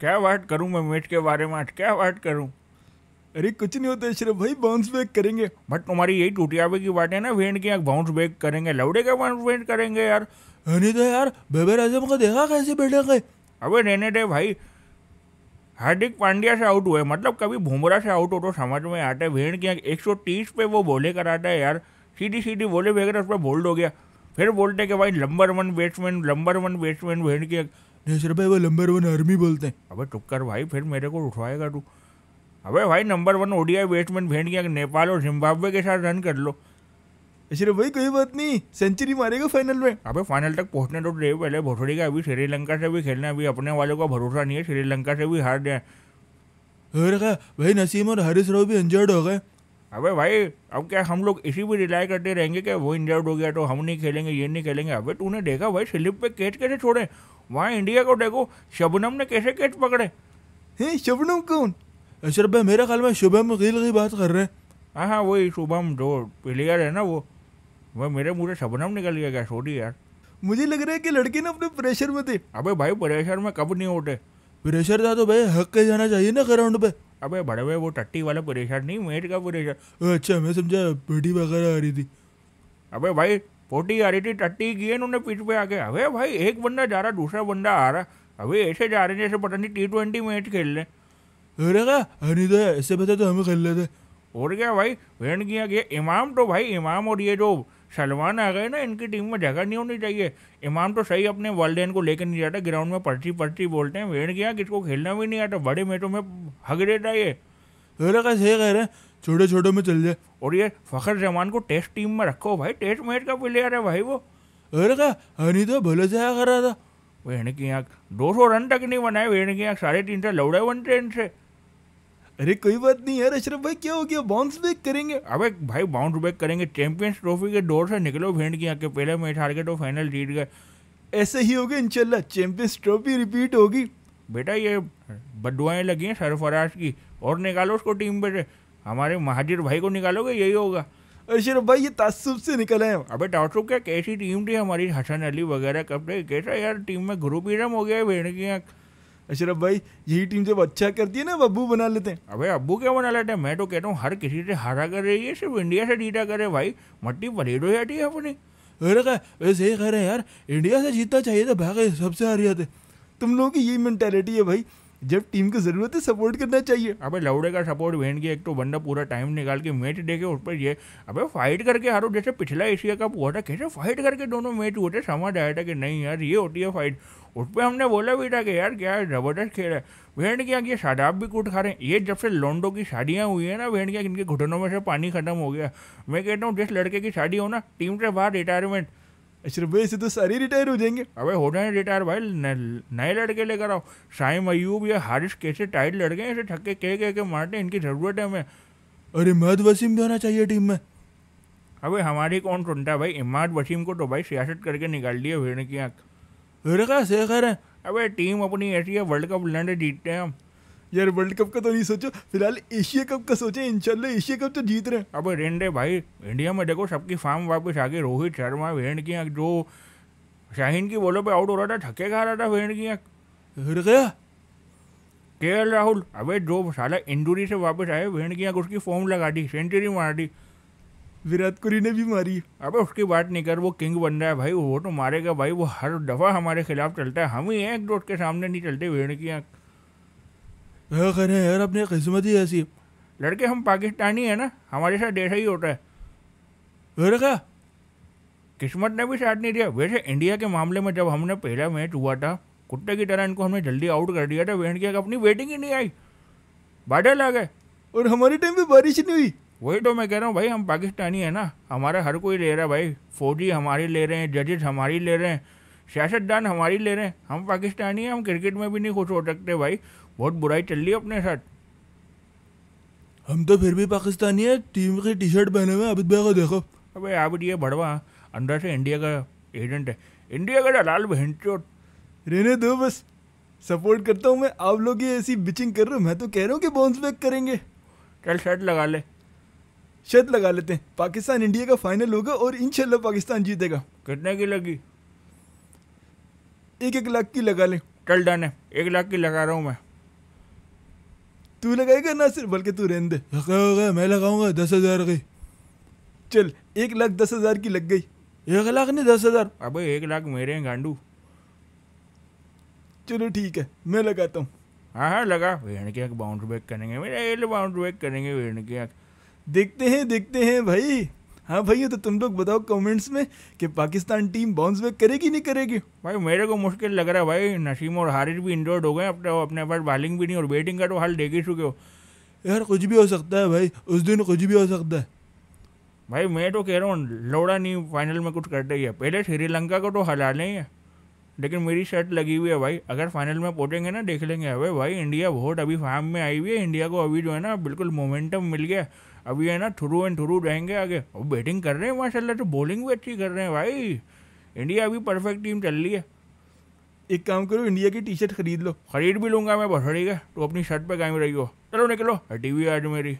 क्या बात करूँ मैं मेट के बारे में आज क्या बात करूँ अरे कुछ नहीं होता अशरफ भाई बाउंस बैक करेंगे बट तुम्हारी यही टूटियाबे की बात है ना वेंड की बाउंस बैक करेंगे लवड़े का बाउंस बैक करेंगे यार अरे तो यार बेबर आजम को देखा कैसे बैठे गए अबे रहने दे भाई हार्दिक पांड्या से आउट हुए मतलब कभी भूमरा से आउट हो तो समझ में आता है भेड़ की एक सौ तीस पे वो बोले कराता है यार सीधी सीधी बोले वगैरह उस पर बोल्ड हो गया फिर बोलते कि भाई number one batsman number one batsman भेड़ की नहीं सर भाई वो नंबर वन आर्मी बोलते हैं अबे चुप कर भाई फिर मेरे को उठवाएगा तू अबे भाई नंबर वन ओडीआई बैट्समैन भेंट गया नेपाल और जिम्बाब्वे के साथ रन कर लो अशरफ भाई कोई बात नहीं सेंचुरी मारेगा फाइनल में अबे फाइनल तक पहुंचने तो दे पहले भोसड़ी का अभी श्रीलंका से भी खेलना अभी अपने वालों का भरोसा नहीं है श्रीलंका से भी हार गया हाँ, भाई नसीम और हरीश राव भी इंजर्ड हो गए अबे भाई अब क्या हम लोग इसी भी रिलाई करते रहेंगे कि वो इंजर्ड हो गया तो हम नहीं खेलेंगे ये नहीं खेलेंगे अबे तूने देखा भाई स्लिप पे कैच कैसे छोड़े वहाँ इंडिया को देखो शबनम ने कैसे कैच पकड़े हैं शबनम कौन अशर अच्छा, भाई मेरे ख्याल में शुभम गिल की बात कर रहे हैं हाँ हाँ वही शुभम जो प्लेयर है ना वो वह मेरे मुझे शबनम निकल गया क्या छोटी यार मुझे लग रहा है कि लड़के ना अपने प्रेशर में थे अबे भाई प्रेशर में कब नहीं होते प्रेशर था तो भाई हक के जाना चाहिए ना ग्राउंड पे अबे बड़े हुए वो टट्टी वाला पूरे शर्ट नहीं मेट का पूरे शर्ट अच्छा मैं समझा पेटी वगैरह आ रही थी अबे भाई पोटी आ रही थी टट्टी की है उन्होंने पीठ पे आके अबे भाई एक बंदा जा रहा दूसरा बंदा आ रहा अबे ऐसे जा रहे जैसे पता नहीं टी ट्वेंटी मैच खेल रहे अरे क्या अरे तो ऐसे पता तो हमें खेल लेते और क्या भाई वेन किया गया इमाम तो भाई इमाम और ये जो सलमान आ गए ना इनकी टीम में जगह नहीं होनी चाहिए इमाम तो सही अपने वालदेन को लेकर नहीं जाता ग्राउंड में पर्ची पर्ची बोलते हैं वेड़ गया किसको खेलना भी नहीं आता बड़े मैचों में हग देता ये अरे का सही कह रहे हैं छोटे छोटे में चल जाए और ये फ़खर जमान को टेस्ट टीम में रखो भाई टेस्ट मैच का प्लेयर है भाई वो अरे का हनी तो भले से आया कर रहा था वेण की आँख दो सौ रन तक नहीं बनाए वेण की आँख साढ़े तीन सौ लौड़े बनते से। अरे कोई बात नहीं यार अशरफ भाई क्या हो गया बाउंस बैक करेंगे अबे भाई बाउंस बैक करेंगे चैंपियंस ट्रॉफी के डोर से निकलो भेंट की आके पहले मैच हार के तो फाइनल जीत गए ऐसे ही होगा इनशाला चैंपियंस ट्रॉफी रिपीट होगी बेटा ये बदुआएं लगी हैं सरफराज की और निकालो उसको टीम पर से हमारे महाजिर भाई को निकालोगे यही होगा अशरफ भाई ये तासुब से निकले हैं अबे तासुब क्या कैसी टीम थी हमारी हसन अली वगैरह कब कैसा यार टीम में ग्रुप इरम हो गया है भेड़ की आँख अशरफ भाई यही टीम जब अच्छा करती है ना अब अबू बना लेते हैं अबे अबू क्या बना लेते हैं मैं तो कहता हूँ हर किसी से हारा कर रही है सिर्फ इंडिया से जीता करे भाई मट्टी परेड हो जाती है अपनी अरे वैसे ही कह रहे हैं यार इंडिया से जीतना चाहिए था भाग सबसे हारिया थे तुम लोगों की यही मैंटेलिटी है भाई जब टीम को ज़रूरत है सपोर्ट करना चाहिए अबे लौड़े का सपोर्ट वेंड के एक तो बंदा पूरा टाइम निकाल के मैच देखे उस पर ये अबे फाइट करके हारो जैसे पिछला एशिया कप हुआ था कैसे फाइट करके दोनों मैच हुए थे समझ आया था कि नहीं यार ये होती है फाइट उस पर हमने बोला भी था कि यार क्या ज़बरदस्त खेल है भेंड क्या कि शादाब भी कूट खा रहे हैं ये जब से लोंडो की शादियाँ हुई है ना भेंड क्या इनके घुटनों में से पानी खत्म हो गया मैं कहता हूँ जिस लड़के की शादी हो ना टीम से बाहर रिटायरमेंट अशरफ भाई से तो सारे रिटायर हो जाएंगे अबे हो जाए रिटायर भाई नए लड़के लेकर आओ शाइम अयूब या हारिश कैसे टाइट लड़के हैं ऐसे ठक्के कह कह के मारते इनकी ज़रूरत है हमें अरे महद वसीम भी होना चाहिए टीम में अबे हमारी कौन सुनता है भाई इमाद वसीम को तो भाई सियासत करके निकाल दिया भेड़ की आँख अरे क्या से खैर अबे टीम अपनी ऐसी है वर्ल्ड कप लड़ जीतते हैं हम यार वर्ल्ड कप का तो नहीं सोचो फिलहाल एशिया कप का सोचे इनशाला एशिया कप तो जीत रहे हैं अब रेंडे भाई इंडिया में देखो सबकी फार्म वापस आ गई रोहित शर्मा वेण की जो शाहीन की बॉलों पे आउट हो रहा था थके खा रहा था वेण की हर गया के एल राहुल अबे जो साला इंजुरी से वापस आए वेण की उसकी फॉर्म लगा दी सेंचुरी मार दी विराट कोहली ने भी मारी अबे उसकी बात नहीं कर वो किंग बन रहा है भाई वो तो मारेगा भाई वो हर दफ़ा हमारे खिलाफ चलता है हम ही एक दोस्त के सामने नहीं चलते वेण की आँख क्या हाँ, करें यार अपनी किस्मत ही ऐसी लड़के हम पाकिस्तानी है ना हमारे साथ ऐसा ही होता है अरे क्या किस्मत ने भी साथ नहीं दिया वैसे इंडिया के मामले में जब हमने पहला मैच हुआ था कुत्ते की तरह इनको हमने जल्दी आउट कर दिया था वेंड की अपनी वेटिंग ही नहीं आई बादल आ गए और हमारे टाइम भी बारिश नहीं हुई वही तो मैं कह रहा हूँ भाई हम पाकिस्तानी है ना हमारा हर कोई ले रहा है भाई फौजी हमारी ले रहे हैं जजेस हमारी ले रहे हैं सियासतदान हमारी ले रहे हैं हम पाकिस्तानी हैं हम क्रिकेट में भी नहीं खुश हो सकते भाई बहुत बुराई चल रही है अपने साथ हम तो फिर भी पाकिस्तानी है टीम की टी शर्ट पहने हुए आबिद भाई को देखो अबे आबिद ये भड़वा अंदर से इंडिया का एजेंट है इंडिया का दलाल तो चोट रहने दो बस सपोर्ट करता हूँ मैं आप लोग ये ऐसी बिचिंग कर रहे हो मैं तो कह रहा हूँ कि बाउंस बैक करेंगे चल शर्ट लगा ले शर्ट लगा लेते हैं पाकिस्तान इंडिया का फाइनल होगा और इनशाला पाकिस्तान जीतेगा कितने की लगी एक एक लाख की लगा लें चल डन है एक लाख की लगा रहा हूँ मैं तू लगाएगा ना सिर्फ बल्कि तू रहने दे लगाओगा मैं लगाऊंगा दस हज़ार की चल एक लाख दस हज़ार की लग गई एक लाख नहीं दस हज़ार अब एक लाख मेरे हैं गांडू चलो ठीक है मैं लगाता हूँ हाँ हाँ लगा वेण के आँख बाउंड्री बैक करेंगे मेरा एल बैक करेंगे वेण के आँख देखते हैं देखते हैं भाई हाँ भैया तो तुम लोग बताओ कमेंट्स में कि पाकिस्तान टीम बाउंस बैक करेगी नहीं करेगी भाई मेरे को मुश्किल लग रहा है भाई नसीम और हारिस भी इंजर्ड हो गए अपने अपने पास बॉलिंग भी नहीं और बैटिंग का तो हाल देख ही चुके हो यार कुछ भी हो सकता है भाई उस दिन कुछ भी हो सकता है भाई मैं तो कह रहा हूँ लौड़ा नहीं फाइनल में कुछ करते ही है पहले श्रीलंका को तो हला नहीं है लेकिन मेरी शर्ट लगी हुई है भाई अगर फाइनल में पहुँचेंगे ना देख लेंगे अबे भाई इंडिया बहुत अभी फार्म में आई हुई है इंडिया को अभी जो है ना बिल्कुल मोमेंटम मिल गया अभी है ना थ्रू एंड थ्रू रहेंगे आगे और बैटिंग कर रहे हैं माशाल्लाह तो बॉलिंग भी अच्छी कर रहे हैं भाई इंडिया अभी परफेक्ट टीम चल रही है एक काम करो इंडिया की टी शर्ट खरीद लो खरीद भी लूँगा मैं बस ठीक है तो अपनी शर्ट पर कायम रही हो चलो निकलो हटी हुई आज मेरी